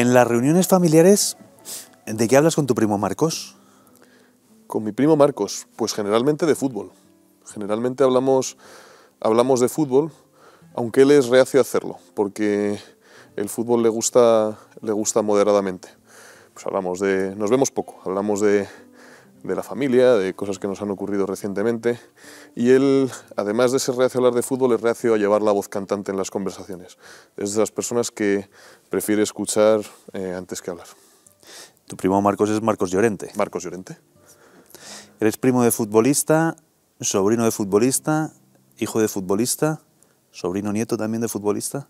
En las reuniones familiares, ¿de qué hablas con tu primo Marcos? Con mi primo Marcos, pues generalmente de fútbol. Generalmente hablamos, hablamos de fútbol, aunque él es reacio a hacerlo, porque el fútbol le gusta, le gusta moderadamente. Pues hablamos de, nos vemos poco, hablamos de, de la familia, de cosas que nos han ocurrido recientemente, y él, además de ser reacio a hablar de fútbol, es reacio a llevar la voz cantante en las conversaciones. Es de las personas que prefiere escuchar eh, antes que hablar. Tu primo Marcos es Marcos Llorente. Marcos Llorente. Eres primo de futbolista, sobrino de futbolista, hijo de futbolista, sobrino nieto también de futbolista.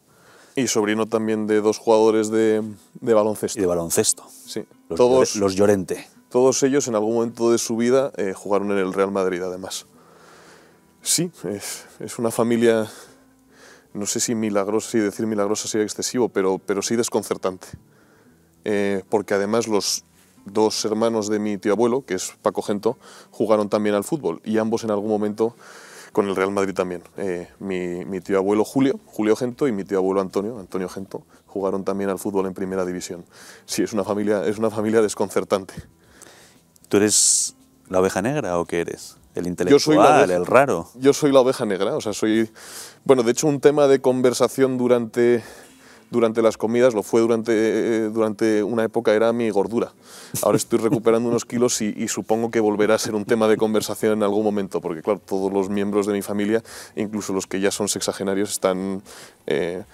Y sobrino también de dos jugadores de, de baloncesto. de baloncesto. Sí. todos, los Llorente. Todos ellos en algún momento de su vida eh, jugaron en el Real Madrid además. Sí, es, una familia, no sé si milagrosa, si decir milagrosa sería excesivo, pero, pero sí desconcertante. Eh, porque además los dos hermanos de mi tío abuelo, que es Paco Gento, jugaron también al fútbol y ambos en algún momento con el Real Madrid también. Eh, mi, tío abuelo Julio, Julio Gento, y mi tío abuelo Antonio, Antonio Gento, jugaron también al fútbol en primera división. Sí, es una familia, es una familia desconcertante. ¿Tú eres la oveja negra o qué eres? El intelectual, yo soy el raro. Yo soy la oveja negra, o sea, soy... Bueno, de hecho, un tema de conversación durante, durante las comidas, lo fue durante, durante una época, era mi gordura. Ahora estoy recuperando unos kilos y, supongo que volverá a ser un tema de conversación en algún momento, porque claro, todos los miembros de mi familia, incluso los que ya son sexagenarios, están, eh,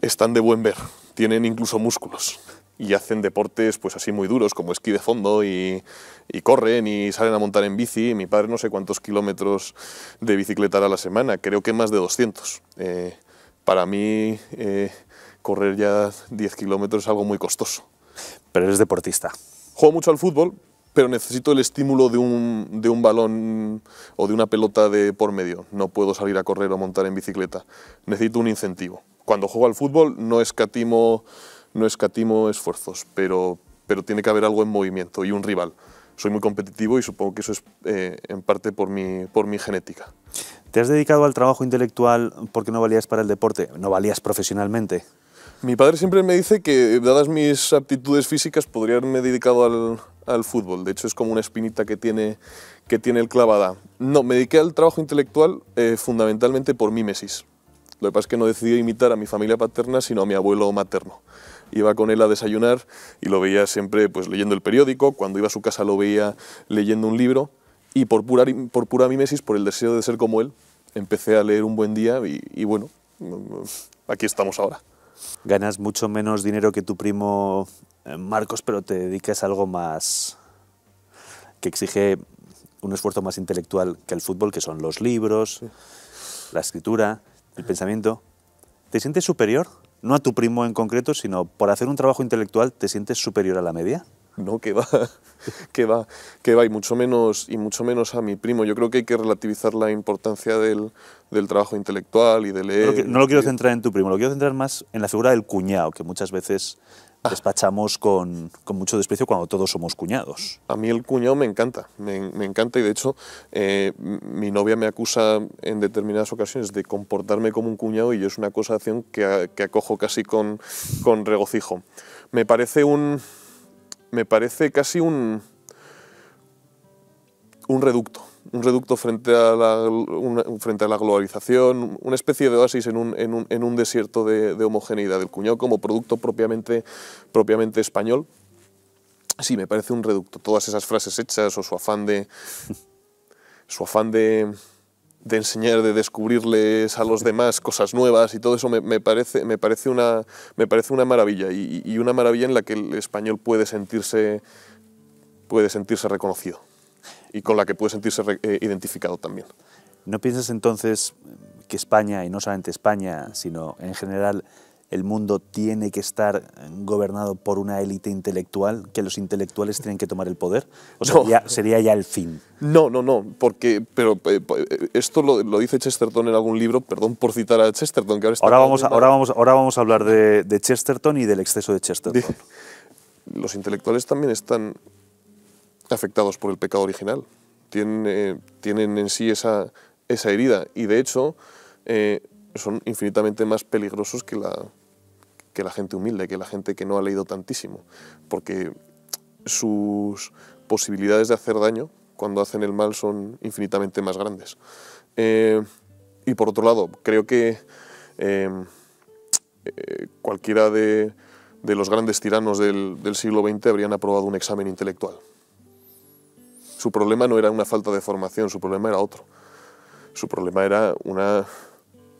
están de buen ver, tienen incluso músculos y hacen deportes pues así muy duros como esquí de fondo y, corren y salen a montar en bici. Mi padre no sé cuántos kilómetros de bicicleta a la semana, creo que más de 200. Eh, para mí eh, correr ya 10 kilómetros es algo muy costoso. Pero eres deportista. Juego mucho al fútbol, pero necesito el estímulo de un, de un balón o de una pelota de por medio. No puedo salir a correr o montar en bicicleta. Necesito un incentivo. Cuando juego al fútbol no escatimo no escatimo esfuerzos, pero, pero tiene que haber algo en movimiento y un rival. Soy muy competitivo y supongo que eso es eh, en parte por mi, por mi genética. ¿Te has dedicado al trabajo intelectual porque no valías para el deporte? ¿No valías profesionalmente? Mi padre siempre me dice que, dadas mis aptitudes físicas, podría haberme dedicado al, fútbol. De hecho, es como una espinita que tiene, que tiene el clavada. No, me dediqué al trabajo intelectual eh, fundamentalmente por mímesis. Lo que pasa es que no decidí imitar a mi familia paterna, sino a mi abuelo materno iba con él a desayunar y lo veía siempre pues leyendo el periódico, cuando iba a su casa lo veía leyendo un libro y por pura, por pura mimesis, por el deseo de ser como él, empecé a leer un buen día y, bueno, aquí estamos ahora. Ganas mucho menos dinero que tu primo eh, Marcos, pero te dedicas a algo más que exige un esfuerzo más intelectual que el fútbol, que son los libros, la escritura, el pensamiento. ¿Te sientes superior? no a tu primo en concreto, sino por hacer un trabajo intelectual, ¿te sientes superior a la media? No, que va, que va, que va, y mucho menos, y mucho menos a mi primo. Yo creo que hay que relativizar la importancia del, trabajo intelectual y de leer. no lo quiero centrar en tu primo, lo quiero centrar más en la figura del cuñado, que muchas veces despachamos con, mucho desprecio cuando todos somos cuñados. A mí el cuñado me encanta, me, encanta y de hecho eh, mi novia me acusa en determinadas ocasiones de comportarme como un cuñado y es una acusación que, que acojo casi con, con regocijo. Me parece un... me parece casi un... un reducto un reducto frente a la, frente a la globalización, una especie de oasis en un, en un, desierto de, homogeneidad del cuñado como producto propiamente, propiamente español. Sí, me parece un reducto. Todas esas frases hechas o su afán de... su afán de enseñar, de descubrirles a los demás cosas nuevas y todo eso me, parece, me, parece, una, me parece una maravilla y, y, una maravilla en la que el español puede sentirse, puede sentirse reconocido y con la que puede sentirse eh, identificado también. ¿No piensas entonces que España, y no solamente España, sino en general el mundo tiene que estar gobernado por una élite intelectual, que los intelectuales tienen que tomar el poder? ¿O sea, sería, ya el fin? No, no, no, porque pero eh, eh, esto lo, dice Chesterton en algún libro, perdón por citar a Chesterton, que ahora está... Ahora vamos, a, ahora vamos, ahora vamos a hablar de, Chesterton y del exceso de Chesterton. los intelectuales también están afectados por el pecado original. Tienen, eh, tienen en sí esa, herida y de hecho eh, son infinitamente más peligrosos que la, que la gente humilde, que la gente que no ha leído tantísimo, porque sus posibilidades de hacer daño cuando hacen el mal son infinitamente más grandes. Eh, y por otro lado, creo que cualquiera de, los grandes tiranos del, del siglo XX habrían aprobado un examen intelectual su problema no era una falta de formación, su problema era otro. Su problema era una,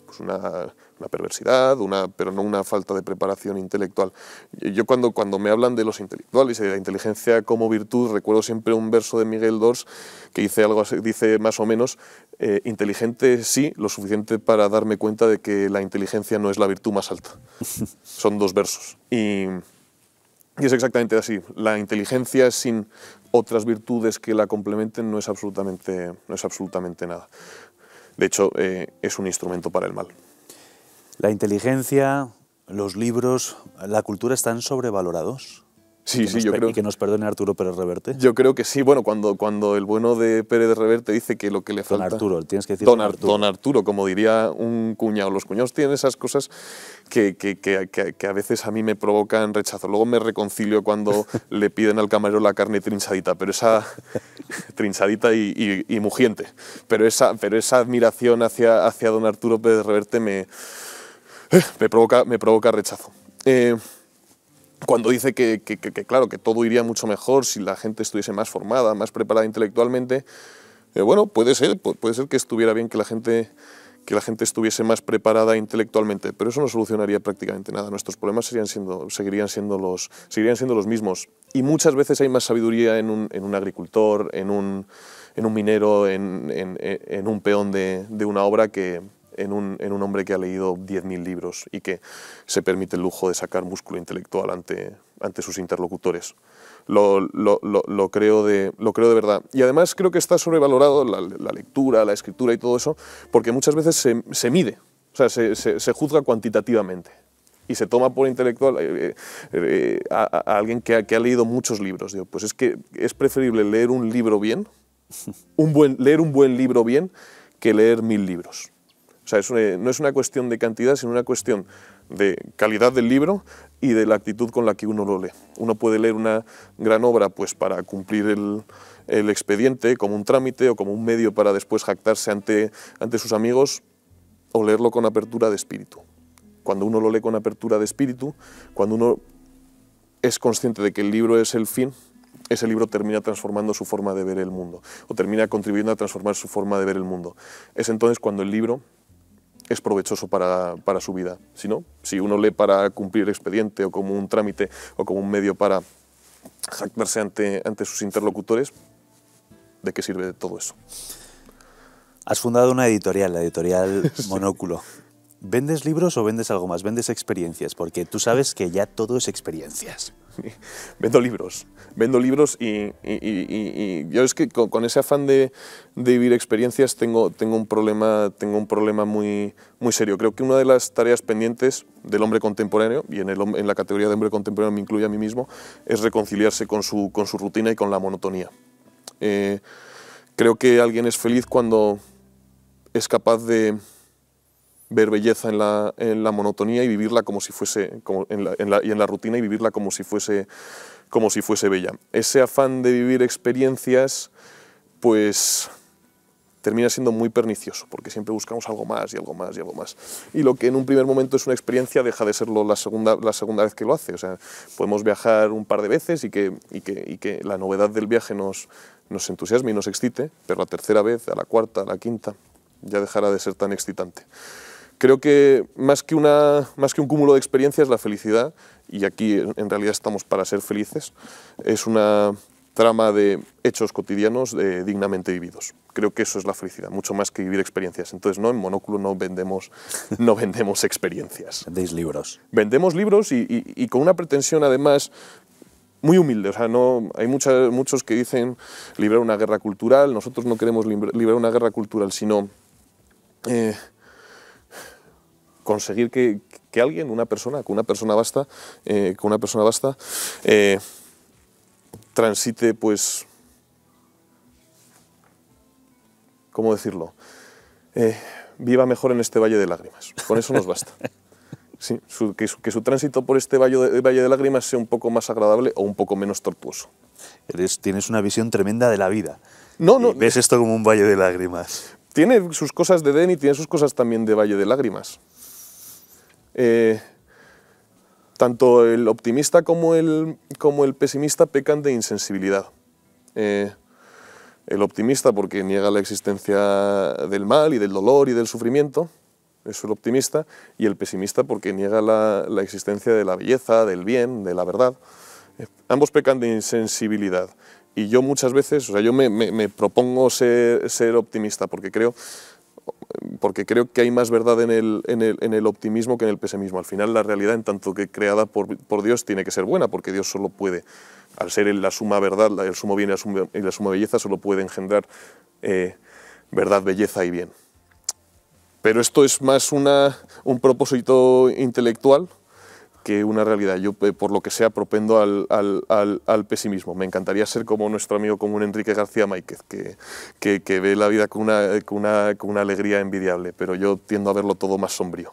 pues una, perversidad, una, pero no una falta de preparación intelectual. Yo cuando, cuando me hablan de los intelectuales y de la inteligencia como virtud, recuerdo siempre un verso de Miguel Dors que dice, algo, dice más o menos, eh, inteligente sí, lo suficiente para darme cuenta de que la inteligencia no es la virtud más alta. Son dos versos. Y, y es exactamente así. La inteligencia sin otras virtudes que la complementen no es absolutamente, no es absolutamente nada. De hecho, eh, es un instrumento para el mal. La inteligencia, los libros, la cultura están sobrevalorados. Sí, sí, yo creo. Y que nos perdone Arturo Pérez Reverte. Yo creo que sí. Bueno, cuando, cuando el bueno de Pérez Reverte dice que lo que le falta. Don Arturo, tienes que decir. Don, Arturo. Don Arturo, como diría un cuñado. Los cuñados tienen esas cosas que, que, a veces a mí me provocan rechazo. Luego me reconcilio cuando le piden al camarero la carne trinchadita, pero esa. trinchadita y, y, mugiente. Pero esa, pero esa admiración hacia, hacia Don Arturo Pérez Reverte me. Eh, me, provoca, me provoca rechazo. Eh, cuando dice que, claro, que todo iría mucho mejor si la gente estuviese más formada, más preparada intelectualmente, eh, bueno, puede ser, puede ser que estuviera bien que la gente que la gente estuviese más preparada intelectualmente, pero eso no solucionaría prácticamente nada. Nuestros problemas serían siendo, seguirían, siendo los, seguirían siendo los mismos. Y muchas veces hay más sabiduría en un, agricultor, en un, minero, en, un peón de una obra que, en un, en un hombre que ha leído 10.000 libros y que se permite el lujo de sacar músculo intelectual ante, ante sus interlocutores. Lo, lo, lo, creo de, lo creo de verdad. Y además creo que está sobrevalorado la, la lectura, la escritura y todo eso, porque muchas veces se, se mide, o sea, se, se, juzga cuantitativamente y se toma por intelectual eh, eh, eh, a, alguien que ha, que ha, leído muchos libros. Digo, pues es que es preferible leer un libro bien, un buen, leer un buen libro bien, que leer mil libros. O sea, no es una cuestión de cantidad, sino una cuestión de calidad del libro y de la actitud con la que uno lo lee. Uno puede leer una gran obra pues, para cumplir el, expediente como un trámite o como un medio para después jactarse ante, ante sus amigos o leerlo con apertura de espíritu. Cuando uno lo lee con apertura de espíritu, cuando uno es consciente de que el libro es el fin, ese libro termina transformando su forma de ver el mundo, o termina contribuyendo a transformar su forma de ver el mundo. Es entonces cuando el libro es provechoso para, su vida. Si no, si uno lee para cumplir el expediente o como un trámite o como un medio para jactarse ante, ante sus interlocutores, ¿de qué sirve todo eso? Has fundado una editorial, la editorial Monóculo. ¿Vendes libros o vendes algo más? ¿Vendes experiencias? Porque tú sabes que ya todo es experiencias. Vendo libros, vendo libros y, yo es que con, ese afán de, vivir experiencias tengo, tengo un problema, tengo un problema muy, muy serio. Creo que una de las tareas pendientes del hombre contemporáneo, y en, la categoría de hombre contemporáneo me incluye a mí mismo, es reconciliarse con su, rutina y con la monotonía. Eh, creo que alguien es feliz cuando es capaz de ver belleza en la, en la monotonía y vivirla como si fuese, en la, y en la rutina y vivirla como si fuese, como si fuese bella. Ese afán de vivir experiencias, pues termina siendo muy pernicioso, porque siempre buscamos algo más y algo más y algo más. Y lo que en un primer momento es una experiencia deja de serlo la segunda, la segunda vez que lo hace. O sea, podemos viajar un par de veces y que, y que, y que la novedad del viaje nos, nos entusiasme y nos excite, pero la tercera vez, a la cuarta, a la quinta, ya dejará de ser tan excitante. Creo que más que, una, más que un cúmulo de experiencias, la felicidad, y aquí en realidad estamos para ser felices, es una trama de hechos cotidianos dignamente vividos. Creo que eso es la felicidad, mucho más que vivir experiencias. Entonces, no, en Monóculo no vendemos, no vendemos experiencias. Vendéis libros. Vendemos libros y, con una pretensión, además, muy humilde. O sea, no, hay mucha, muchos que dicen librar una guerra cultural. Nosotros no queremos librar una guerra cultural, sino... Eh, conseguir que, alguien, una persona, que una persona basta, eh, una persona basta, eh, transite, pues, ¿cómo decirlo? Eh, viva mejor en este valle de lágrimas. Con eso nos basta. que, su, tránsito por este valle de, valle de, lágrimas sea un poco más agradable o un poco menos tortuoso. Eres, tienes una visión tremenda de la vida. No, no. ves esto como un valle de lágrimas. Tiene sus cosas de y tiene sus cosas también de valle de lágrimas. Eh, tanto el optimista como el, como el pesimista pecan de insensibilidad. Eh, el optimista porque niega la existencia del mal y del dolor y del sufrimiento, es el optimista, y el pesimista porque niega la, existencia de la belleza, del bien, de la verdad. Eh, ambos pecan de insensibilidad. Y yo muchas veces, o sea, yo me, propongo ser optimista porque creo porque creo que hay más verdad en el, optimismo que en el pesimismo. Al final la realidad, en tanto que creada por, Dios, tiene que ser buena, porque Dios solo puede, al ser la suma verdad, el sumo bien y la suma, belleza, solo puede engendrar eh, verdad, belleza y bien. Pero esto es más una, un propósito intelectual que una realidad. Yo, eh, por lo que sea, propendo al, al, al, al, pesimismo. Me encantaría ser como nuestro amigo común Enrique García Máquez, que, que, que ve la vida con una, eh, con, una, con una, alegría envidiable, pero yo tiendo a verlo todo más sombrío.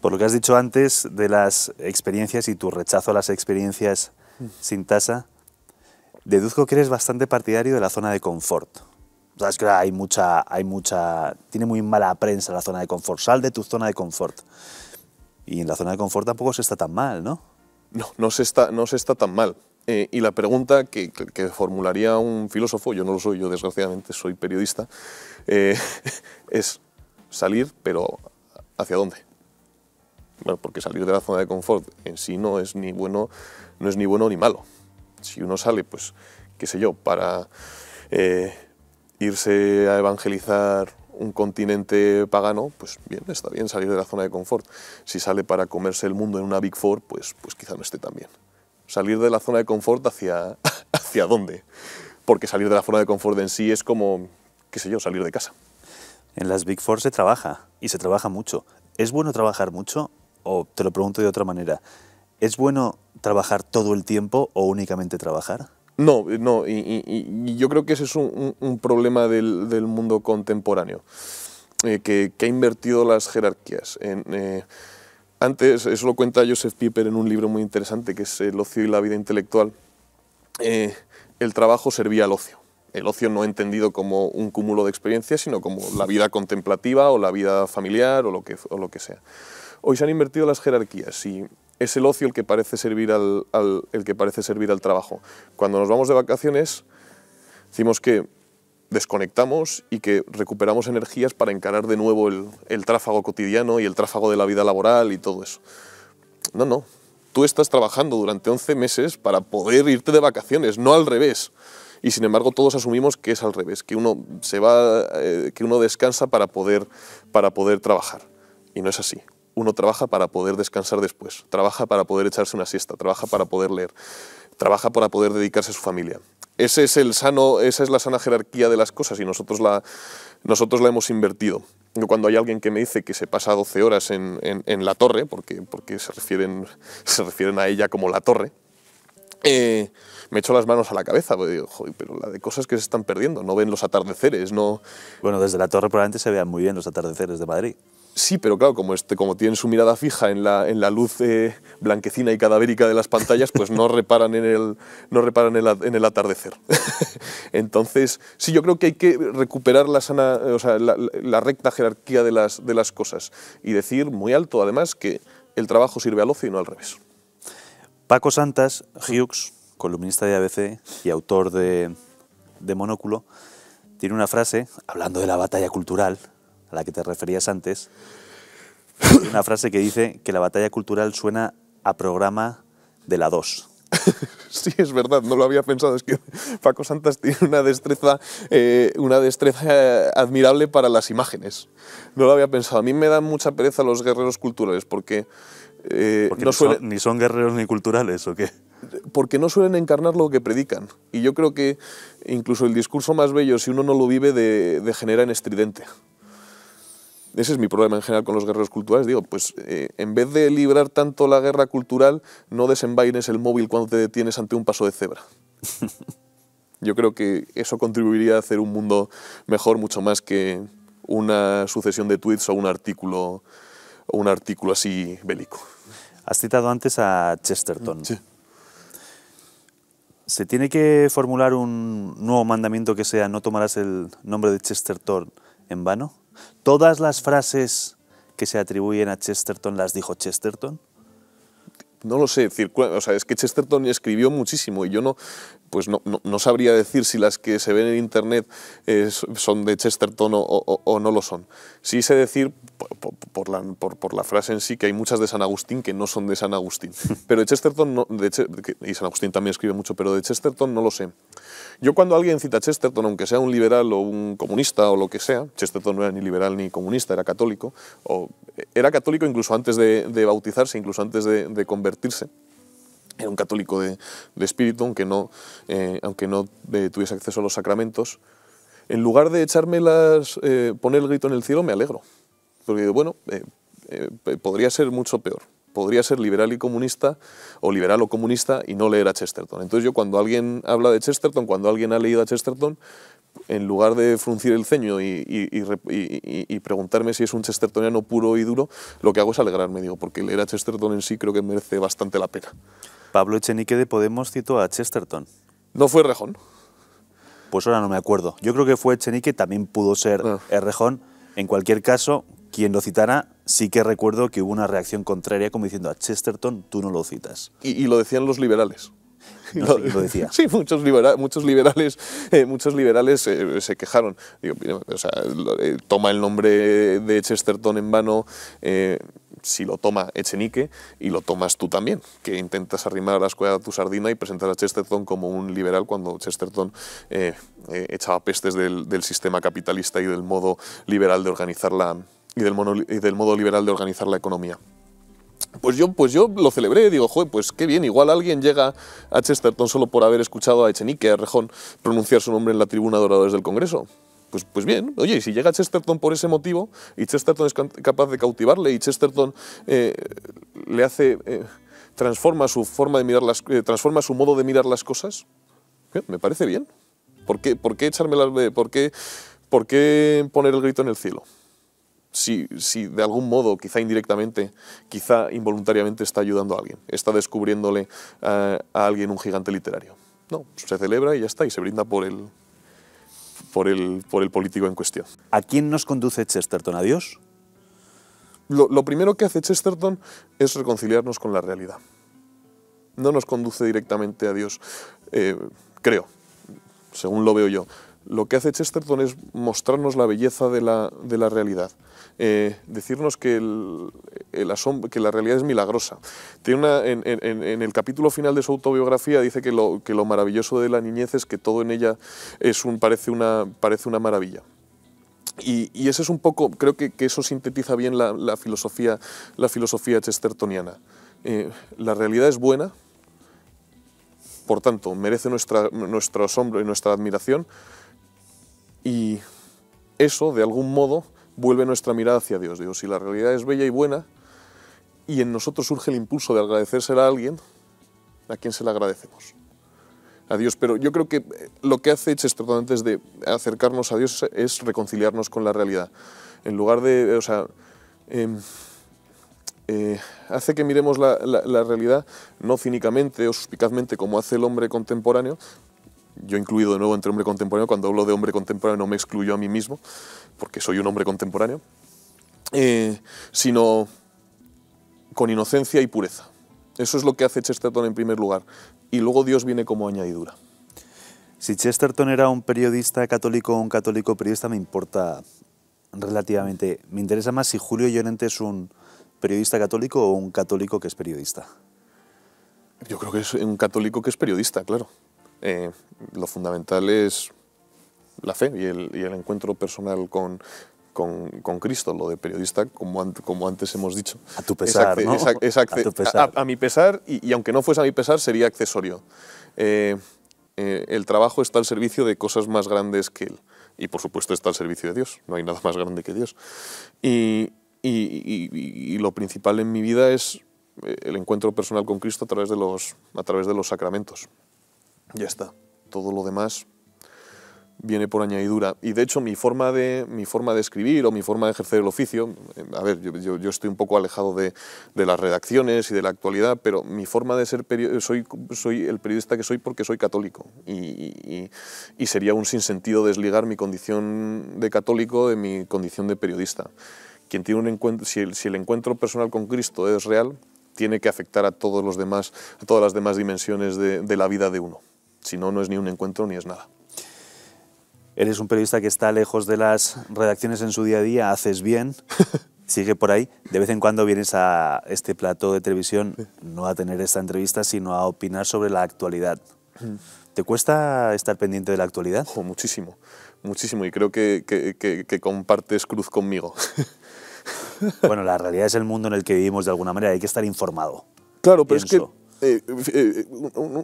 Por lo que has dicho antes de las experiencias y tu rechazo a las experiencias sin tasa, deduzco que eres bastante partidario de la zona de confort. Sabes que hay mucha, hay mucha, tiene muy mala prensa la zona de confort. Sal de tu zona de confort. Y en la zona de confort tampoco se está tan mal, ¿no? No, no se está, no se está tan mal. Eh, y la pregunta que, formularía un filósofo, yo no lo soy, yo desgraciadamente soy periodista, eh, es salir, pero ¿hacia dónde? Bueno, porque salir de la zona de confort en sí no es ni bueno, no es ni, bueno ni malo. Si uno sale, pues, qué sé yo, para eh, irse a evangelizar un continente pagano, pues bien, está bien salir de la zona de confort. Si sale para comerse el mundo en una Big Four, pues, pues quizá no esté tan bien. Salir de la zona de confort hacia, hacia dónde? Porque salir de la zona de confort en sí es como, qué sé yo, salir de casa. En las Big Four se trabaja y se trabaja mucho. ¿Es bueno trabajar mucho? O te lo pregunto de otra manera, ¿es bueno trabajar todo el tiempo o únicamente trabajar? No, no, y, yo creo que ese es un, problema del, mundo contemporáneo, eh, que, ha invertido las jerarquías. Eh, antes, eso lo cuenta Joseph Pieper en un libro muy interesante, que es El ocio y la vida intelectual, eh, el trabajo servía al ocio. El ocio no entendido como un cúmulo de experiencias, sino como la vida contemplativa o la vida familiar o lo que, o lo que sea. Hoy se han invertido las jerarquías y es el ocio el que parece servir al, que parece servir al trabajo. Cuando nos vamos de vacaciones, decimos que desconectamos y que recuperamos energías para encarar de nuevo el, el tráfago cotidiano y el tráfago de la vida laboral y todo eso. No, no. Tú estás trabajando durante 11 meses para poder irte de vacaciones, no al revés. Y sin embargo todos asumimos que es al revés, que uno se va, eh, que uno descansa para poder, para poder trabajar. Y no es así uno trabaja para poder descansar después, trabaja para poder echarse una siesta, trabaja para poder leer, trabaja para poder dedicarse a su familia. Ese es el sano, esa es la sana jerarquía de las cosas y nosotros la, hemos invertido. Cuando hay alguien que me dice que se pasa 12 horas en, la torre, porque, se, refieren, a ella como la torre, eh, me echo las manos a la cabeza, pero la de cosas que se están perdiendo, no ven los atardeceres, Bueno, desde la torre probablemente se vean muy bien los atardeceres de Madrid. Sí, pero claro, como, este, como tienen su mirada fija en la, luz eh, blanquecina y cadavérica de las pantallas, pues no reparan en el, no reparan en el, atardecer. Entonces, sí, yo creo que hay que recuperar la, sana, la, recta jerarquía de las, cosas y decir muy alto, además, que el trabajo sirve al ocio y no al revés. Paco Santas, Hughes, columnista de ABC y autor de Monóculo, tiene una frase, hablando de la batalla cultural, a la que te referías antes, una frase que dice que la batalla cultural suena a programa de la 2. Sí, es verdad, no lo había pensado. Es que Paco Santas tiene una destreza, eh, una destreza eh, admirable para las imágenes. No lo había pensado. A mí me dan mucha pereza los guerreros culturales porque... Eh, ni son guerreros ni culturales, ¿o qué? Porque no suelen encarnar lo que predican. Y yo creo que incluso el discurso más bello, si uno no lo vive, degenera en estridente. Ese es mi problema en general con los guerreros culturales. Digo, pues eh, en vez de librar tanto la guerra cultural, no desenvaines el móvil cuando te detienes ante un paso de cebra. Yo creo que eso contribuiría a hacer un mundo mejor mucho más que una sucesión de tweets o un artículo, o un artículo así bélico. Has citado antes a Chesterton. Sí. ¿Se tiene que formular un nuevo mandamiento que sea no tomarás el nombre de Chesterton en vano? ¿Todas las frases que se atribuyen a Chesterton las dijo Chesterton? No lo sé, o sea, es que Chesterton escribió muchísimo y yo no, pues no, sabría decir si las que se ven en internet eh, son de Chesterton o, no lo son. Sí sé decir, por, la, frase en sí, que hay muchas de San Agustín que no son de San Agustín. Pero de Chesterton, y San Agustín también escribe mucho, pero de Chesterton no lo sé. Yo cuando alguien cita a Chesterton, aunque sea un liberal o un comunista o lo que sea, Chesterton no era ni liberal ni comunista, era católico, o eh, era católico incluso antes de, bautizarse, incluso antes de convertirse. Era un católico de, espíritu, aunque no, eh, aunque no eh, tuviese acceso a los sacramentos. En lugar de echarme las, eh, poner el grito en el cielo, me alegro. Porque bueno, podría ser mucho peor. Podría ser liberal y comunista, o liberal o comunista, y no leer a Chesterton. Entonces yo cuando alguien habla de Chesterton, cuando alguien ha leído a Chesterton, en lugar de fruncir el ceño y, preguntarme si es un chestertoniano puro y duro, lo que hago es alegrarme, digo, porque leer a Chesterton en sí creo que merece bastante la pena. Pablo Echenique de Podemos citó a Chesterton. ¿No fue Rejón? Pues ahora no me acuerdo. Yo creo que fue Echenique, también pudo ser ah. Rejón. En cualquier caso, quien lo citara, sí que recuerdo que hubo una reacción contraria como diciendo a Chesterton, tú no lo citas. y, lo decían los liberales. sí, muchos, muchos liberales, eh, muchos liberales eh, se quejaron. Eh, toma el nombre de Chesterton en vano si lo toma Echenique y lo tomas tú también, que intentas arrimar a la escuela de tu sardina y presentar a Chesterton como un liberal cuando Chesterton eh, eh, echaba pestes del, sistema capitalista y del modo liberal de organizar la, y del, modo liberal de organizar la economía. Pues yo, pues yo lo celebré, digo, joder, pues qué bien, igual alguien llega a Chesterton solo por haber escuchado a Echenique, a Rejón, pronunciar su nombre en la tribuna de oradores del Congreso. Pues, pues, bien, oye, si llega Chesterton por ese motivo y Chesterton es capaz de cautivarle y Chesterton eh, le hace, eh, transforma su forma de mirar las, eh, transforma su modo de mirar las cosas, me parece bien. ¿Por qué, por echarme por qué, por qué poner el grito en el cielo? Si, de algún modo, quizá indirectamente, quizá involuntariamente está ayudando a alguien, está descubriéndole a, a alguien un gigante literario. No, se celebra y ya está, y se brinda por el, por el, político en cuestión. ¿A quién nos conduce Chesterton? ¿A Dios? Lo, primero que hace Chesterton es reconciliarnos con la realidad. No nos conduce directamente a Dios, eh, creo, según lo veo yo lo que hace Chesterton es mostrarnos la belleza de la, de la realidad, eh, decirnos que, el, el que la realidad es milagrosa. Tiene una, en, el capítulo final de su autobiografía dice que lo, que lo maravilloso de la niñez es que todo en ella es un, parece, una, parece una maravilla. Y, y ese es un poco, creo que, que eso sintetiza bien la, filosofía, la filosofía chestertoniana. Eh, la realidad es buena, por tanto, merece nuestra, nuestro asombro y nuestra admiración, y eso, de algún modo, vuelve nuestra mirada hacia Dios. Digo, si la realidad es bella y buena, y en nosotros surge el impulso de agradecérsela a alguien, ¿a quién se la agradecemos? A Dios. Pero yo creo que eh, lo que hace Chesterton antes de acercarnos a Dios es reconciliarnos con la realidad. En lugar de, o sea, em, eh, hace que miremos la, realidad no cínicamente o suspicazmente como hace el hombre contemporáneo, yo incluido de nuevo entre hombre contemporáneo, cuando hablo de hombre contemporáneo no me excluyo a mí mismo, porque soy un hombre contemporáneo, eh, sino con inocencia y pureza. Eso es lo que hace Chesterton en primer lugar, y luego Dios viene como añadidura. Si Chesterton era un periodista católico o un católico periodista, me importa relativamente. Me interesa más si Julio Llorente es un periodista católico o un católico que es periodista. Yo creo que es un católico que es periodista, claro. Eh, lo fundamental es la fe y el, encuentro personal con, Cristo, lo de periodista, como, como antes hemos dicho. A tu pesar, a, mi pesar, y, aunque no fuese a mi pesar, sería accesorio. Eh, eh, el trabajo está al servicio de cosas más grandes que él. Y por supuesto está al servicio de Dios, no hay nada más grande que Dios. Y, y lo principal en mi vida es el encuentro personal con Cristo a través de los, a través de los sacramentos ya está. Todo lo demás viene por añadidura. Y de hecho mi forma de, mi forma de escribir o mi forma de ejercer el oficio, eh, a ver, yo, yo, estoy un poco alejado de, de, las redacciones y de la actualidad, pero mi forma de ser, soy, soy el periodista que soy porque soy católico. Y, sería un sinsentido desligar mi condición de católico de mi condición de periodista. Quien tiene un si el, si el encuentro personal con Cristo es real, tiene que afectar a, todos los demás, a todas las demás dimensiones de, de la vida de uno. Si no, no es ni un encuentro ni es nada. Eres un periodista que está lejos de las redacciones en su día a día, haces bien, sigue por ahí. De vez en cuando vienes a este plato de televisión, no a tener esta entrevista, sino a opinar sobre la actualidad. ¿Te cuesta estar pendiente de la actualidad? Oh, muchísimo, muchísimo, y creo que, que, compartes cruz conmigo. bueno, la realidad es el mundo en el que vivimos de alguna manera, hay que estar informado. Claro, pero es que eh, eh,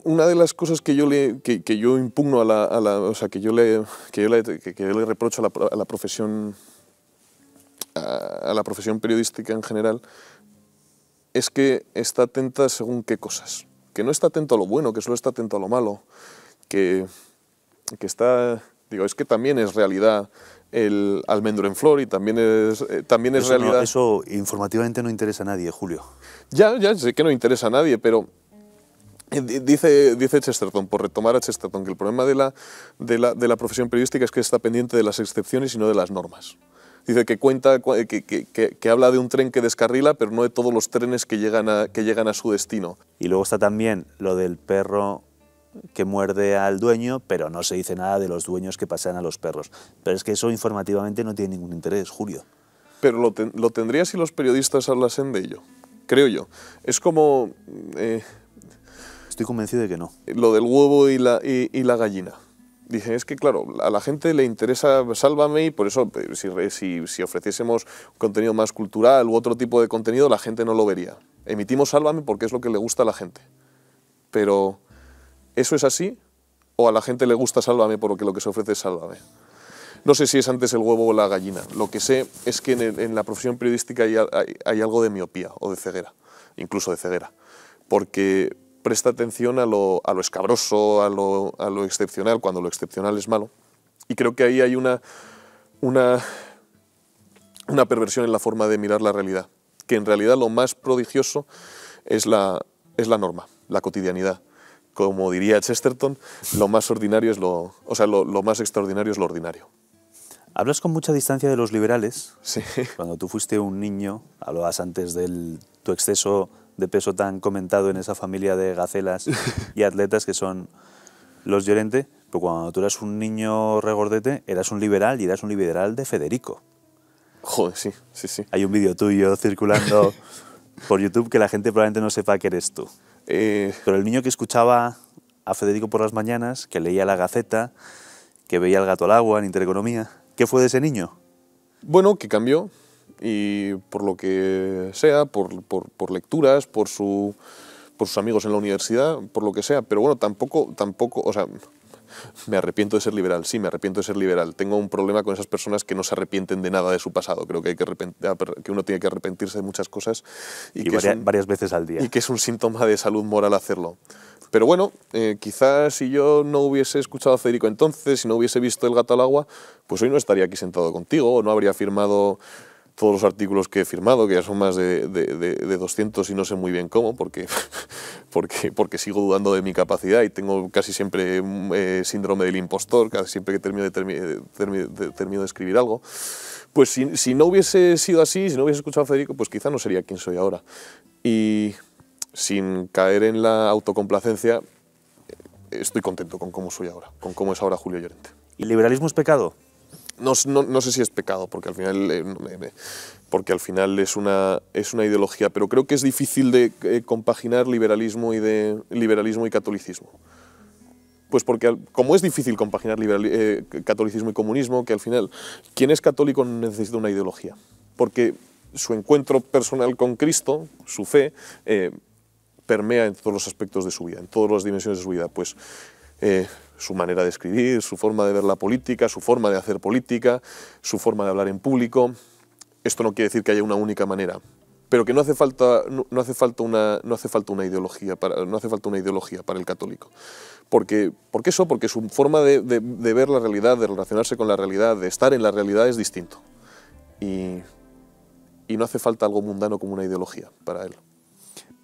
una de las cosas que yo le que, yo impugno a la, o sea que yo le que yo le, que, le reprocho a la, profesión a, la profesión periodística en general es que está atenta según qué cosas que no está atento a lo bueno que solo está atento a lo malo que, que está digo es que también es realidad el almendro en flor y también es, eh, también es realidad. eso informativamente no interesa a nadie, Julio. Ya, ya sé que no interesa a nadie, pero eh, dice, dice Chesterton, por retomar a Chesterton, que el problema de la, de la, profesión periodística es que está pendiente de las excepciones y no de las normas. Dice que cuenta, que, habla de un tren que descarrila, pero no de todos los trenes que llegan, a, que llegan a su destino. Y luego está también lo del perro que muerde al dueño, pero no se dice nada de los dueños que pasan a los perros. Pero es que eso informativamente no tiene ningún interés, Julio. Pero lo, tendría si los periodistas hablasen de ello, creo yo. Es como... Eh, Estoy convencido de que no. Eh, lo del huevo y la, y, la gallina. Dije, es que claro, a la gente le interesa Sálvame y por eso eh, si, si, ofreciésemos contenido más cultural u otro tipo de contenido, la gente no lo vería. Emitimos Sálvame porque es lo que le gusta a la gente. Pero, ¿eso es así? ¿O a la gente le gusta Sálvame porque lo que se ofrece es Sálvame? No sé si es antes el huevo o la gallina. Lo que sé es que en, la profesión periodística hay, hay algo de miopía o de ceguera, incluso de ceguera. Porque presta atención a lo, escabroso, a lo, excepcional, cuando lo excepcional es malo. Y creo que ahí hay una, una, una perversión en la forma de mirar la realidad, que en realidad lo más prodigioso es la, es la norma, la cotidianidad. Como diría Chesterton, lo más ordinario es lo, o sea, lo, lo más extraordinario es lo ordinario. Hablas con mucha distancia de los liberales. Sí. Cuando tú fuiste un niño, hablabas antes de tu exceso de peso tan comentado en esa familia de gacelas y atletas que son los Llorente, pero pues cuando tú eras un niño regordete, eras un liberal y eras un liberal de Federico. Joder, sí, sí, sí. Hay un vídeo tuyo circulando por YouTube que la gente probablemente no sepa que eres tú. Eh. Pero el niño que escuchaba a Federico por las mañanas, que leía la Gaceta, que veía el gato al agua en Intereconomía, ¿qué fue de ese niño? Bueno, que cambió, y por lo que sea, por, por, por lecturas, por, su, por sus amigos en la universidad, por lo que sea, pero bueno, tampoco, tampoco, o sea, me arrepiento de ser liberal, sí, me arrepiento de ser liberal. Tengo un problema con esas personas que no se arrepienten de nada de su pasado. Creo que, hay que, que uno tiene que arrepentirse de muchas cosas. Y, que varias, varias, veces al día. Y que es un síntoma de salud moral hacerlo. Pero bueno, eh, quizás si yo no hubiese escuchado a Federico entonces, si no hubiese visto El gato al agua, pues hoy no estaría aquí sentado contigo, o no habría firmado todos los artículos que he firmado, que ya son más de, 200 y no sé muy bien cómo, porque, porque, porque, sigo dudando de mi capacidad y tengo casi siempre mm, eh, síndrome del impostor, casi siempre que termino de, escribir algo. Pues si, si, no hubiese sido así, si no hubiese escuchado a Federico, pues quizá no sería quien soy ahora. Y sin caer en la autocomplacencia, estoy contento con cómo soy ahora, con cómo es ahora Julio Llorente. ¿Y liberalismo es pecado? no, sé si es pecado, porque al final, eh, porque al final es, una, es una ideología, pero creo que es difícil de eh, compaginar liberalismo y, de, liberalismo y catolicismo. Pues porque como es difícil compaginar liberal, eh, catolicismo y comunismo, que al final quien es católico necesita una ideología, porque su encuentro personal con Cristo, su fe, permea en todos los aspectos de su vida, en todas las dimensiones de su vida. Pues su manera de escribir, su forma de ver la política, su forma de hacer política, su forma de hablar en público. Esto no quiere decir que haya una única manera, pero que no hace falta, no, hace falta, una, no hace falta una ideología para, no hace falta una ideología para el católico. Porque, qué eso, porque su forma de, ver la realidad, de relacionarse con la realidad, de estar en la realidad es distinto. Y, y no hace falta algo mundano como una ideología para él.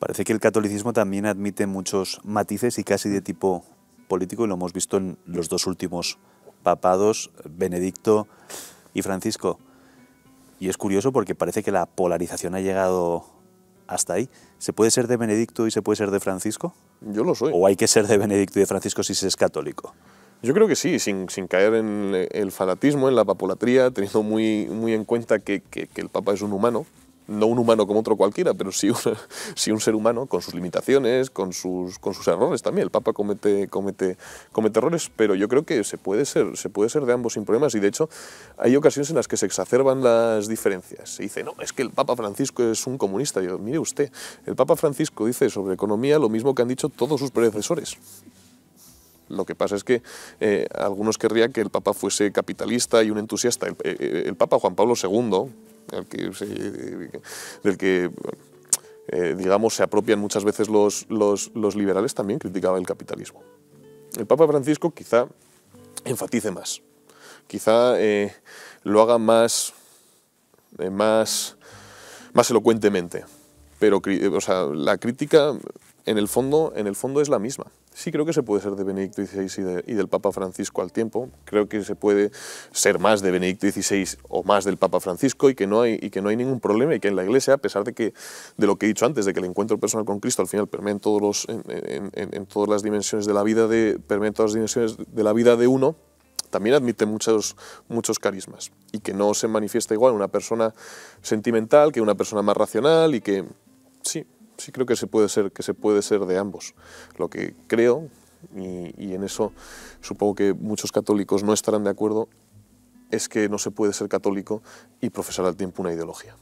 Parece que el catolicismo también admite muchos matices y casi de tipo político y lo hemos visto en los dos últimos papados, Benedicto y Francisco. Y es curioso porque parece que la polarización ha llegado hasta ahí. ¿Se puede ser de Benedicto y se puede ser de Francisco? Yo lo soy. ¿O hay que ser de Benedicto y de Francisco si se es católico? Yo creo que sí, sin, caer en el fanatismo, en la papolatría, teniendo muy, muy en cuenta que, que el Papa es un humano, no un humano como otro cualquiera, pero sí, un ser humano con sus limitaciones, con sus, con sus errores también. El Papa comete, comete, comete errores, pero yo creo que se puede, ser, se puede ser de ambos sin problemas y de hecho hay ocasiones en las que se exacerban las diferencias. Se dice, no, es que el Papa Francisco es un comunista. Yo, mire usted, el Papa Francisco dice sobre economía lo mismo que han dicho todos sus predecesores. Lo que pasa es que eh, algunos querrían que el Papa fuese capitalista y un entusiasta. el eh, eh, Papa Juan Pablo II, del que eh, digamos, se apropian muchas veces los, liberales, también criticaba el capitalismo. El Papa Francisco quizá enfatice más, quizá eh, lo haga más, eh, más, más elocuentemente, pero la crítica en el, fondo, en el fondo es la misma. Sí, creo que se puede ser de Benedicto XVI y, del Papa Francisco al tiempo. Creo que se puede ser más de Benedicto XVI o más del Papa Francisco y que no hay, y que no hay ningún problema y que en la Iglesia, a pesar de, que, de lo que he dicho antes, de que el encuentro personal con Cristo al final permea en, todos los, en, en, todas las dimensiones de la vida de, todas las dimensiones de la vida de uno, también admite muchos, muchos carismas y que no se manifiesta igual una persona sentimental que una persona más racional y que sí, sí creo que se puede ser, que se puede ser de ambos. Lo que creo, y, en eso supongo que muchos católicos no estarán de acuerdo, es que no se puede ser católico y profesar al tiempo una ideología.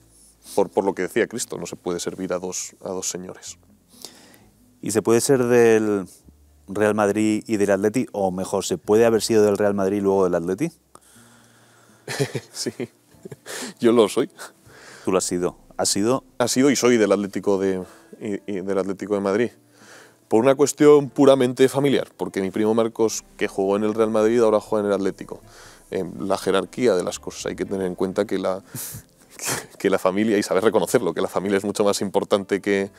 Por, por, lo que decía Cristo, no se puede servir a dos, a dos señores. ¿Y se puede ser del Real Madrid y del Atleti? O mejor, ¿se puede haber sido del Real Madrid y luego del Atleti? sí, yo lo soy. Tú lo has sido ha sido... Ha sido y soy del Atlético de, y, del Atlético de Madrid. Por una cuestión puramente familiar, porque mi primo Marcos, que jugó en el Real Madrid, ahora juega en el Atlético. Eh, la jerarquía de las cosas, hay que tener en cuenta que la, que la familia, y saber reconocerlo, que la familia es mucho más importante que,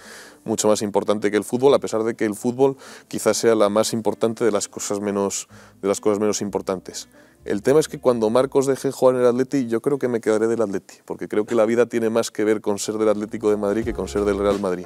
mucho más importante que el fútbol, a pesar de que el fútbol quizás sea la más importante de las cosas menos, de las cosas menos importantes. El tema es que cuando Marcos deje jugar en el Atleti, yo creo que me quedaré del Atleti, porque creo que la vida tiene más que ver con ser del Atlético de Madrid que con ser del Real Madrid.